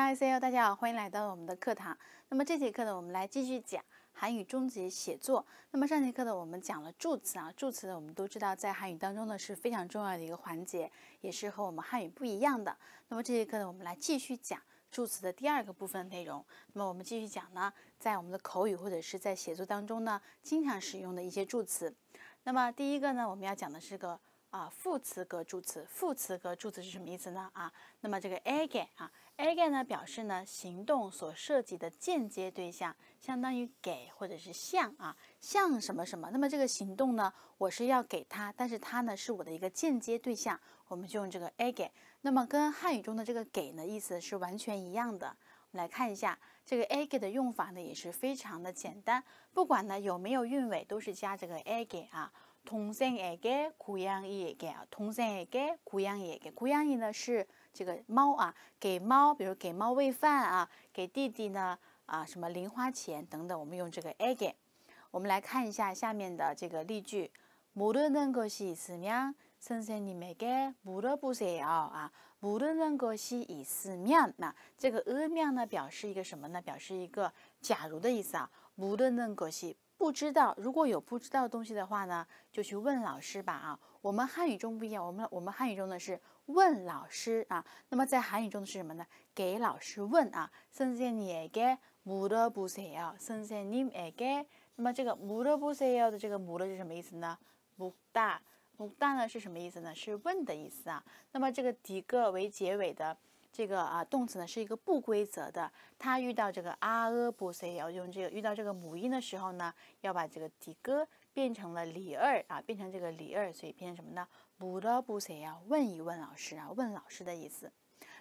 I C 大家好，欢迎来到我们的课堂。那么这节课呢，我们来继续讲韩语中级写作。那么上节课呢，我们讲了助词啊，助词呢，我们都知道，在韩语当中呢是非常重要的一个环节，也是和我们汉语不一样的。那么这节课呢，我们来继续讲助词的第二个部分内容。那么我们继续讲呢，在我们的口语或者是在写作当中呢，经常使用的一些助词。那么第一个呢，我们要讲的是个。啊，副词格助词，副词格助词是什么意思呢？啊，那么这个 a 给啊，a 给呢表示呢行动所涉及的间接对象，相当于给或者是向啊，向什么什么。那么这个行动呢，我是要给他，但是他呢是我的一个间接对象，我们就用这个 a 给。那么跟汉语中的这个给呢，意思是完全一样的。我们来看一下这个 a 给的用法呢，也是非常的简单，不管呢有没有韵尾，都是加这个 a 给啊。통신애게고양이애게통신애게고양이애게고양이呢是这个猫啊，给猫，比如给猫喂饭啊，给弟弟呢啊什么零花钱等等，我们用这个애 게。 我们来看一下下面的这个例句。무슨능고시있으면선생님에게물어보세요啊，무슨능고시있으 면， 那这个의면呢表示一个什么呢？表示一个假如的意思啊。무슨능고시不知道，如果有不知道的东西的话呢，就去问老师吧啊。我们汉语中不一样，我们我们汉语中呢是问老师啊。那么在韩语中的是什么呢？给老师问啊。선생님에게물어보세 요。 선생님에 게。 那么这个물어보세요的这个물어是什么意思呢？不大不大呢是什么意思呢？是问的意思啊。那么这个以个为结尾的。这个啊，动词呢是一个不规则的，它遇到这个啊呃不，所要用这个；遇到这个母音的时候呢，要把这个底哥变成了里二啊，变成这个里二，所以变成什么呢？不得不，所要问一问老师啊，问老师的意思。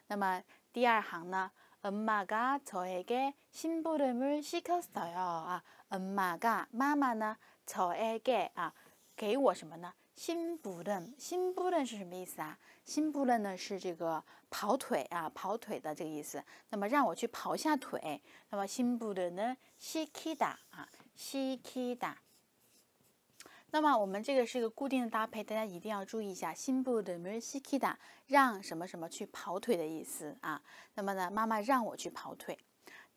那么第二行呢，엄마가저에게신부름을시켰어요啊，엄마가妈妈呢，저에게啊，给我什么呢？新布的，新布的是什么意思啊？新布的呢是这个跑腿啊，跑腿的这个意思。那么让我去跑下腿。那么新布的呢，西키다啊，西키 다。 那么我们这个是一个固定的搭配，大家一定要注意一下。心布的，메西키 다， 让什么什么去跑腿的意思啊。那么呢，妈妈让我去跑腿。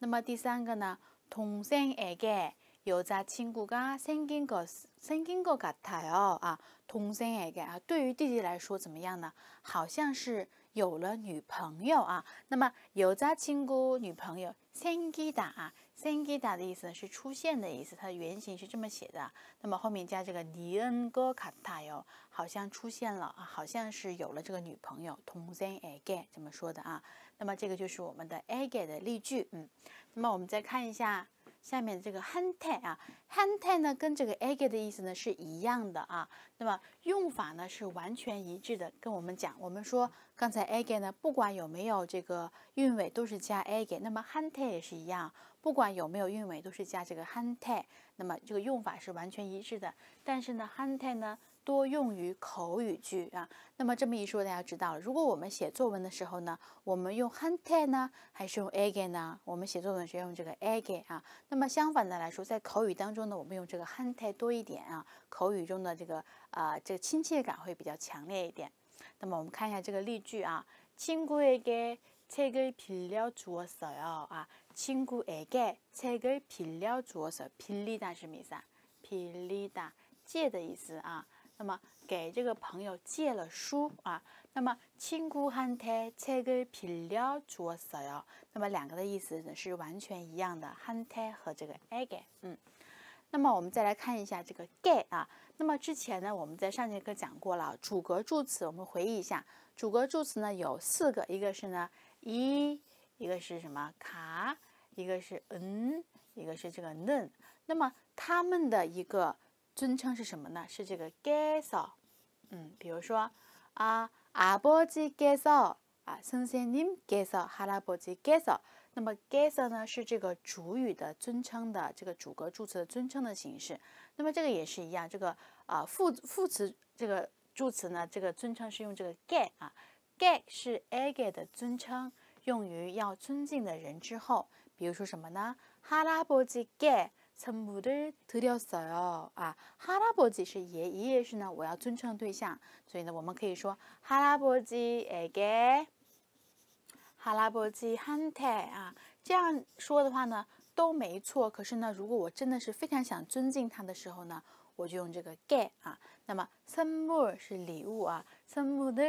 那么第三个呢，동생에 게。 有只亲姑噶，生经过生经过噶太哦啊，同生阿盖啊，对于弟弟来说怎么样呢？好像是有了女朋友啊。那么有只亲姑女朋友生经哒啊，生经哒的意思是出现的意思，它的原型是这么写的。那么后面加这个尼恩哥噶太哦，好像出现了啊，好像是有了这个女朋友同生阿盖这么说的啊。那么这个就是我们的阿盖的例句，嗯。那么我们再看一下。下面这个 h 汉太啊，h 汉太呢跟这个 egg 的意思呢是一样的啊，那么用法呢是完全一致的。跟我们讲，我们说刚才 egg 呢不管有没有这个韵尾都是加 egg，那么 h 汉太也是一样，不管有没有韵尾都是加这个 h 汉太，那么这个用法是完全一致的。但是呢，h 汉太呢。多用于口语句啊。那么这么一说，大家知道了。如果我们写作文的时候呢，我们用 h n 汉泰呢，还是用 egi 呢？我们写作文是用这个 egi 啊。那么相反的来说，在口语当中呢，我们用这个 h n 汉泰多一点啊。口语中的这个啊，这个亲切感会比较强烈一点。那么我们看一下这个例句啊：친구에게책을빌려주었어요啊，친구에게책을빌려주었어 요， 빌리다什么意思啊？빌리다借的意思啊。那么给这个朋友借了书啊。那么，亲故憨泰才给平了多少呀？那么两个的意思呢是完全一样的，憨泰和这个挨个。嗯，那么我们再来看一下这个盖啊。那么之前呢，我们在上节课讲过了，主格助词，我们回忆一下，主格助词呢有四个，一个是呢一，一个是什么卡，一个是嗯，一个是这个嫩。那么他们的一个。尊称是什么呢？是这个给 서， 嗯，比如说啊，아버지给서啊，선생님给 서， 하라보지께 서。 那么给서呢是这个主语的尊称的这个主格助词的尊称的形式。那么这个也是一样，这个啊副副词这个助词呢，这个尊称是用这个给”啊，给”是에给”的尊称，用于要尊敬的人之后。比如说什么呢？하拉伯지给。선물的드렸어요啊，哈拉버吉是爷爷爷是呢，我要尊称对象，所以呢，我们可以说哈拉버吉에 게， 哈拉버吉한테啊，这样说的话呢，都没错。可是呢，如果我真的是非常想尊敬他的时候呢，我就用这个게啊，那么선물是礼物啊，선물的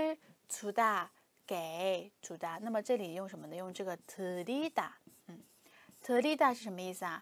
주다给，주다那么这里用什么呢？用这个드리다嗯，드리다是什么意思啊？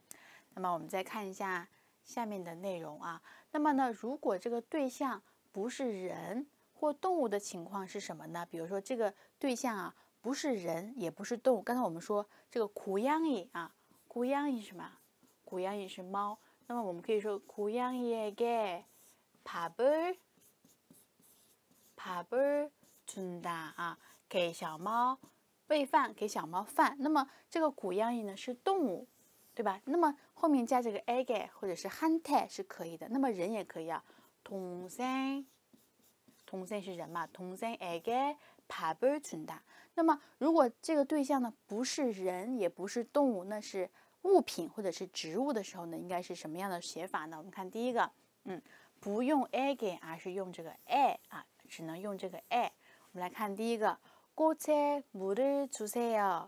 那么我们再看一下下面的内容啊。那么呢，如果这个对象不是人或动物的情况是什么呢？比如说这个对象啊，不是人也不是动物。刚才我们说这个고양伊啊，고양伊是什么？고양伊是猫。那么我们可以说고양伊에게밥을밥을준다啊，给小猫喂饭，给小猫饭。那么这个고양伊呢是动物。对吧？那么后面加这个 g g 或者是 h n e 테是可以的。那么人也可以啊。동생동생是人嘛？동생애가밥을준 다。 那么如果这个对象呢不是人也不是动物，那是物品或者是植物的时候呢，应该是什么样的写法呢？我们看第一个，嗯，不用 g g 而是用这个에啊，只能用这个 에。 我们来看第一个，꽃에물을주세 요。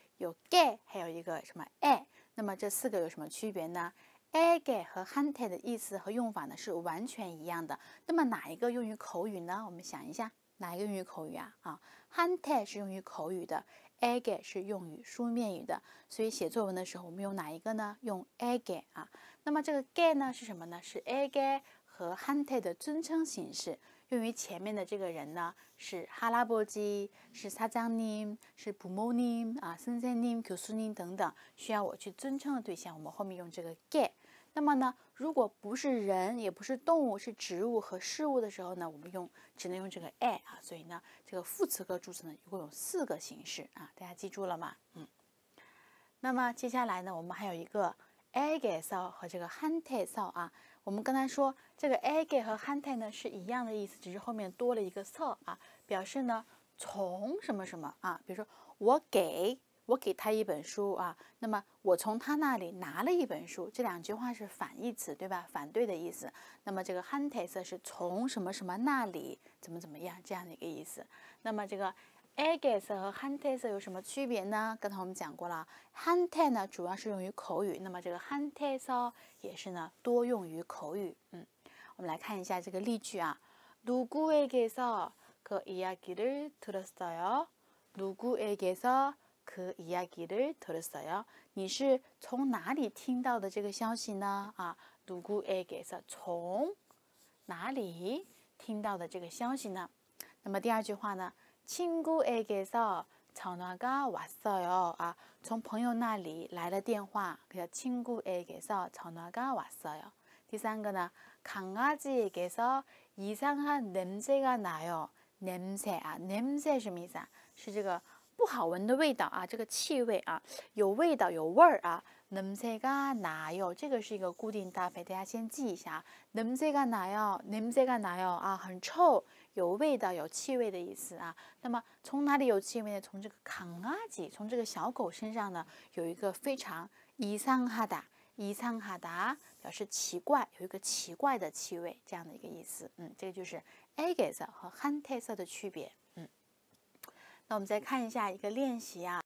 有 gay 还有一个什么 ai，那么这四个有什么区别呢？ai gay 和 h u n t e r 的意思和用法呢是完全一样的。那么哪一个用于口语呢？我们想一下，哪一个用于口语啊？啊，h u n t e r 是用于口语的，ai g 是用于书面语的。所以写作文的时候我们用哪一个呢？用 ai g 啊。那么这个 gay 呢是什么呢？是 ai g 和汉泰的尊称形式用于前面的这个人呢，是哈拉伯基，是萨江尼，是布莫尼啊，森森尼、可苏尼等等，需要我去尊称的对象，我们后面用这个盖。那么呢，如果不是人，也不是动物，是植物和事物的时候呢，我们用只能用这个哎啊，所以呢，这个副词和助词呢一共有四个形式啊，大家记住了吗？嗯，那么接下来呢，我们还有一个埃盖扫和这个汉泰扫啊。我们刚才说，这个 a g g i 和 “hante” 呢是一样的意思，只是后面多了一个“ so 啊，表示呢从什么什么啊，比如说我给我给他一本书啊，那么我从他那里拿了一本书，这两句话是反义词，对吧？反对的意思。那么这个 “hante” 是从什么什么那里怎么怎么样这样的一个意思。那么这个。에게서和한테서有什么区别呢？刚才我们讲过了，한테呢主要是用于口语，那么这个한테서也是呢多用于口语。嗯，我们来看一下这个例句啊：누구에게서그이야기를들었어 요？ 누구에게서그이야기를들었어 요？ 你是从哪里听到的这个消息呢？啊，누구에게서从哪里听到的这个消息呢？那么第二句话呢？ 친구에게서 전화가 왔어요. 아, 从朋友那里来的电话。그래서 친구에게서 전화가 왔어요. 第三个呢, 강아지에게서 이상한 냄새가 나요. 냄새, 아, 냄새 什么意思啊？是这个不好闻的味道啊，这个气味啊，有味道，有味儿啊。 아, 아, 아, 냄새가 나요. 这个是一个固定搭配，大家先记一下。냄새가 나요. 냄새가 나요. 아, 很臭。有味道、有气味的意思啊。那么从哪里有气味呢？从这个 k a n a i 从这个小狗身上呢，有一个非常伊 s a n g h a d a s a n g h a d a 表示奇怪，有一个奇怪的气味这样的一个意思。嗯，这个就是 “ages” 和 “hantes” 的区别。嗯，那我们再看一下一个练习啊。